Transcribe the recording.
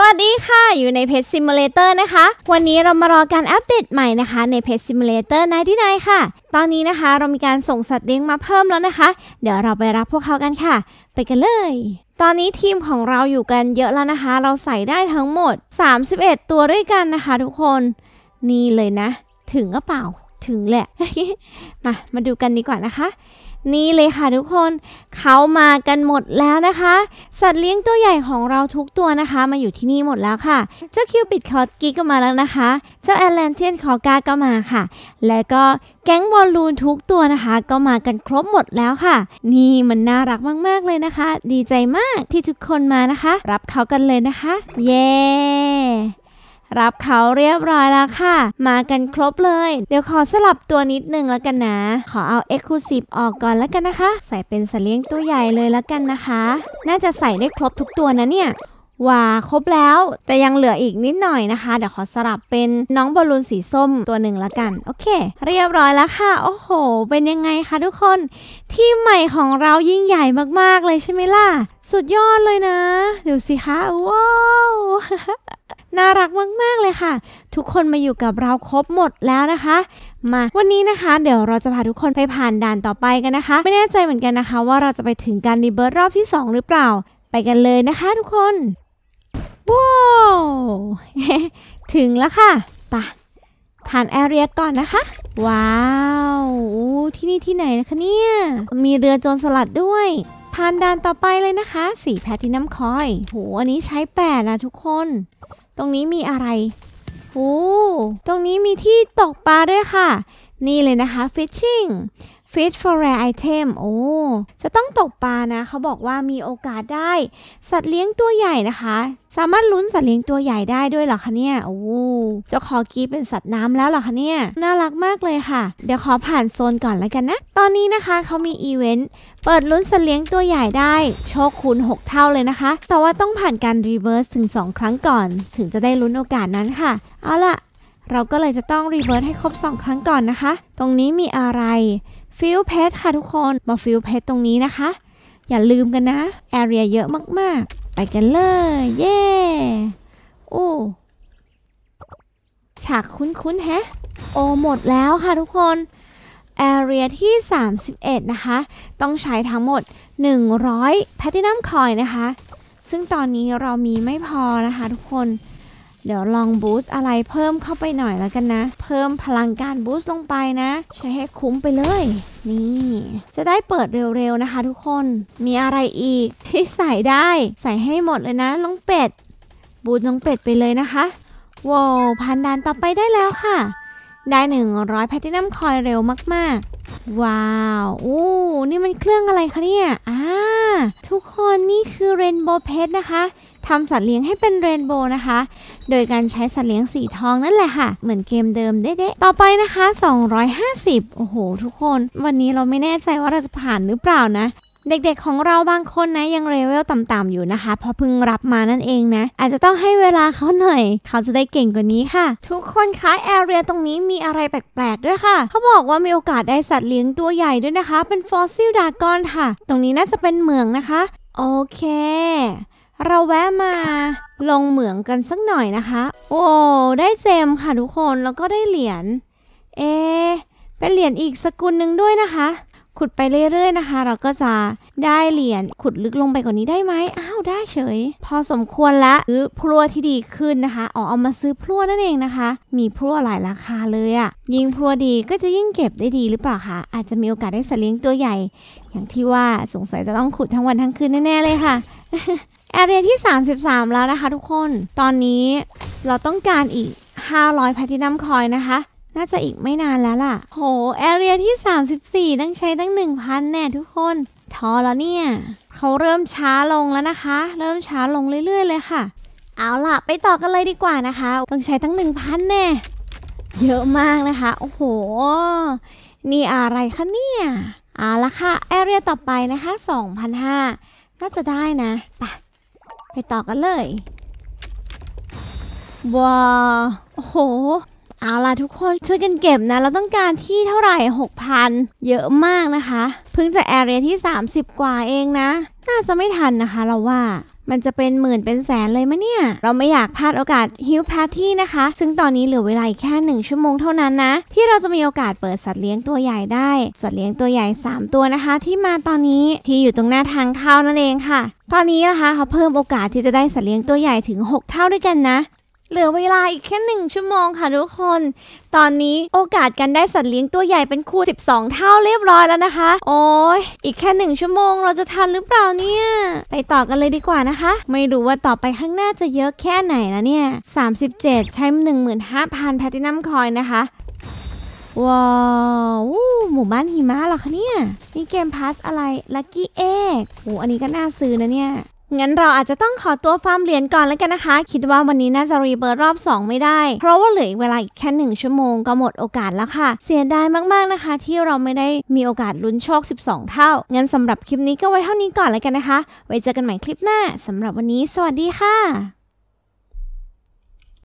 สวัสดีค่ะอยู่ในเพจซิมูเลเตอร์นะคะ วันนี้เรามารอการอัปเดตใหม่นะคะในเพจซิมูเลเตอร์นายที่นายค่ะ ตอนนี้นะคะเรามีการส่งสัตว์เลี้ยงมาเพิ่มแล้วนะคะ เดี๋ยวเราไปรับพวกเขากันค่ะ ไปกันเลย ตอนนี้ทีมของเราอยู่กันเยอะแล้วนะคะ เราใส่ได้ทั้งหมด 31 ตัวด้วยกันนะคะ ทุกคนนี่เลยนะ ถึงกระเป๋าถึงแหละ มา มาดูกันดีกว่านะคะ นี่เลยค่ะทุกคนเขามากันหมดแล้วนะคะ สัตว์เลี้ยงตัวใหญ่ของเราทุกตัวนะคะ มาอยู่ที่นี่หมดแล้วค่ะ เจ้าคิวบิดคอ์กี้ก็มาแล้วนะคะ เจ้าแอตแลนเทียนคอกาก็มาค่ะ และก็แก๊งบอลลูนทุกตัวนะคะ ก็มากันครบหมดแล้วค่ะ นี่มันน่ารักมาก ๆเลยนะคะ ดีใจมากที่ทุกคนมานะคะ รับเขากันเลยนะคะ เย้รับเขาเรียบร้อยแล้วค่ะ มากันครบเลย เดี๋ยวขอสลับตัวนิดนึงแล้วกันนะ ขอเอา Exclusive ออกก่อนแล้วกันนะคะ ใส่เป็นสเลี้ยงตัวใหญ่เลยแล้วกันนะคะ น่าจะใส่ได้ครบทุกตัวนะเนี่ยว่าครบแล้วแต่ยังเหลืออีกนิดหน่อยนะคะเดี๋ยวขอสลับเป็นน้องบอลลูนสีส้มตัวหนึ่งละกันโอเค เรียบร้อยแล้วค่ะ โอ้โห เป็นยังไงคะทุกคนทีมใหม่ของเรายิ่งใหญ่มากๆเลยใช่ไหมล่ะสุดยอดเลยนะดูสิคะว้าวน่ารักมาก ๆเลยค่ะ ทุกคนมาอยู่กับเราครบหมดแล้วนะคะ มา วันนี้นะคะ เดี๋ยวเราจะพาทุกคนไปผ่านด่านต่อไปกันนะคะไม่แน่ใจเหมือนกันนะคะ ว่าเราจะไปถึงการรีเบิร์ตรอบที่2 หรือเปล่าไปกันเลยนะคะทุกคนว้าวถึงแล้วค่ะปะผ่านแอเรียก่อนนะคะ ว้าวที่นี่ที่ไหนนะคะเนี่ยมีเรือโจรสลัดด้วย ผ่านด่านต่อไปเลยนะคะ สีแพทินัมคอยโหอันนี้ใช้แปดนะทุกคนตรงนี้มีอะไร โอ้ ตรงนี้มีที่ตกปลาด้วยค่ะ นี่เลยนะคะฟิชชิงฟิ s ฟ for rare เทมโอ้ จะต้องตกปลานะ เขาบอกว่ามีโอกาสได้สัตว์เลี้ยงตัวใหญ่นะคะ สามารถลุ้นสัตว์เลี้ยงตัวใหญ่ได้ด้วยหรอคะเนี่ย โอ้ จะขอกีเป็นสัตว์น้ำแล้วหรอคะเนี่ย น่ารักมากเลยค่ะ เดี๋ยวขอผ่านโซนก่อนแล้วกันนะ ตอนนี้นะคะเขามีอีเวนต์เปิดลุ้นสัตว์เลี้ยงตัวใหญ่ได้ โชคคูณ 6 เท่าเลยนะคะ แต่ว่าต้องผ่านการรีเวิร์สถึง 2 ครั้งก่อน ถึงจะได้ลุ้นโอกาสนั้นค่ะ เอาล่ะ เราก็เลยจะต้องรีเวิร์สให้ครบ2 ครั้งก่อนนะคะ ตรงนี้มีอะไรฟิลเพชค่ะทุกคนมาฟิลเพชตรงนี้นะคะ อย่าลืมกันนะ แอเรียเยอะมากๆ ไปกันเลย เย้ โอ้ฉากคุ้นๆแฮะโอหมดแล้วค่ะทุกคน แอเรียที่ 31 นะคะ ต้องใช้ทั้งหมด 100 แพทตินัมคอยนะคะ ซึ่งตอนนี้เรามีไม่พอนะคะทุกคนเดี๋ยวลองบูสต์อะไรเพิ่มเข้าไปหน่อยแล้วกันนะ เพิ่มพลังการบูสต์ลงไปนะ ใช้ให้คุ้มไปเลย นี่ จะได้เปิดเร็วๆนะคะทุกคนมีอะไรอีก ที่ใส่ได้ ใส่ให้หมดเลยนะน้องเป็ดบูสต์น้องเป็ดไปเลยนะคะว้าวพันดานต่อไปได้แล้วค่ะ ได้ 100แพทินัมคอยเร็วมากๆว้าวโอ้นี่มันเครื่องอะไรคะเนี่ยอ่าทุกคนนี่คือเรนโบว์เพชนะคะทำสัตว์เลี้ยงให้เป็นเรนโบว์นะคะ โดยการใช้สัตว์เลี้ยงสีทองนั่นแหละค่ะ เหมือนเกมเดิมเด๊ะต่อไปนะคะ 250 โอ้โห ทุกคน วันนี้เราไม่แน่ใจว่าเราจะผ่านหรือเปล่านะเด็กๆ ของเราบางคนนะยังเลเวลต่ำๆ อยู่นะคะ พอเพิ่งรับมานั่นเองนะ อาจจะต้องให้เวลาเขาหน่อย เขาจะได้เก่งกว่านี้ค่ะ ทุกคนคะแอเรียตรงนี้มีอะไรแปลกๆด้วยค่ะเขาบอกว่ามีโอกาสได้สัตว์เลี้ยงตัวใหญ่ด้วยนะคะ เป็นฟอสซิลดากอนค่ะ ตรงนี้น่าจะเป็นเหมืองนะคะ โอเค เราแวะมา ลงเหมืองกันสักหน่อยนะคะ โอ้ได้เจมค่ะทุกคนแล้วก็ได้เหรียญเอเป็นเหรียญอีกสกุลหนึ่งด้วยนะคะขุดไปเรื่อยๆนะคะ เราก็จะได้เหรียญขุดลึกลงไปกว่านี้ได้ไหมอ้าวได้เฉย พอสมควรละหรือพลั่วที่ดีขึ้นนะคะอ๋อเอามาซื้อพลั่วนั่นเองนะคะ มีพลั่วหลายราคาเลยอะยิ่งพลั่วดีก็จะยิ่งเก็บได้ดีหรือเปล่าคะอาจจะมีโอกาสได้สัตว์เลี้ยงตัวใหญ่ อย่างที่ว่าสงสัยจะต้องขุดทั้งวันทั้งคืนแน่ๆเลยค่ะแอเรียที่ 33 แล้วนะคะทุกคน ตอนนี้เราต้องการอีก 500แพทินัมคอยนะคะน่าจะอีกไม่นานแล้วล่ะโหแอเรียที่34ต้องใช้ตั้ง1,000แน่ทุกคนท้อแล้วเนี่ยเขาเริ่มช้าลงแล้วนะคะ เริ่มช้าลงเรื่อยๆเลยค่ะ เอาล่ะ ไปต่อกันเลยดีกว่านะคะ ต้องใช้ตั้ง1,000แน่ เยอะมากนะคะ โอ้โห นี่อะไรคะเนี่ย เอาละค่ะแอเรียต่อไปนะคะ2,005น่าจะได้นะ ไป ไปต่อกันเลย ว้าวโอ้โหเอาล่ะทุกคน ช่วยกันเก็บนะเราต้องการที่เท่าไหร่ 6,000 เยอะมากนะคะเพิ่งจะแอเรียที่ 30 กว่าเองนะน่าจะไม่ทันนะคะ เราว่ามันจะเป็นหมื่นเป็นแสนเลยมะเนี่ย เราไม่อยากพลาดโอกาสฮิวพาร์ที่นะคะ ซึ่งตอนนี้เหลือเวลาค่หแค่ 1 ชั่วโมงเท่านั้นนะที่เราจะมีโอกาสเปิดสัตว์เลี้ยงตัวใหญ่ได้ สัตว์เลี้ยงตัวใหญ่ 3 ตัวนะคะที่มาตอนนี้ที่อยู่ตรงหน้าทางเข้านั่นเองค่ะ ตอนนี้นะคะเขาเพิ่มโอกาสที่จะได้สัตว์เลี้ยงตัวใหญ่ถึง 6 เท่าด้วยกันนะเหลือเวลาอีกแค่หนึ่งชั่วโมงค่ะทุกคน ตอนนี้โอกาสการได้สัตว์เลี้ยงตัวใหญ่เป็นคู่ 12 เท่าเรียบร้อยแล้วนะคะ โอ้ย อีกแค่หนึ่งชั่วโมงเราจะทันหรือเปล่าเนี่ย ไปต่อกันเลยดีกว่านะคะ ไม่รู้ว่าต่อไปข้างหน้าจะเยอะแค่ไหนนะเนี่ย 37 ใช้15,000แพทินัมคอยนะคะ ว้าว หมู่บ้านหิมะหรอคะเนี่ยนี่เกมพาสอะไรลักกี้เอ็กโอ้อันนี้ก็น่าซื้อนะเนี่ยงั้นเราอาจจะต้องขอตัวฟาร์มเหรียญก่อนแล้วกันนะคะ คิดว่าวันนี้น่าจะรีเบิร์ตรอบ 2 ไม่ได้ เพราะว่าเหลือเวลาอีกแค่ 1 ชั่วโมงก็หมดโอกาสแล้วค่ะ เสียดายมากๆนะคะ ที่เราไม่ได้มีโอกาสลุ้นโชค 12 เท่างั้นสำหรับคลิปนี้ก็ไว้เท่านี้ก่อนแล้วกันนะคะ ไว้เจอกันใหม่คลิปหน้าสำหรับวันนี้สวัสดีค่ะ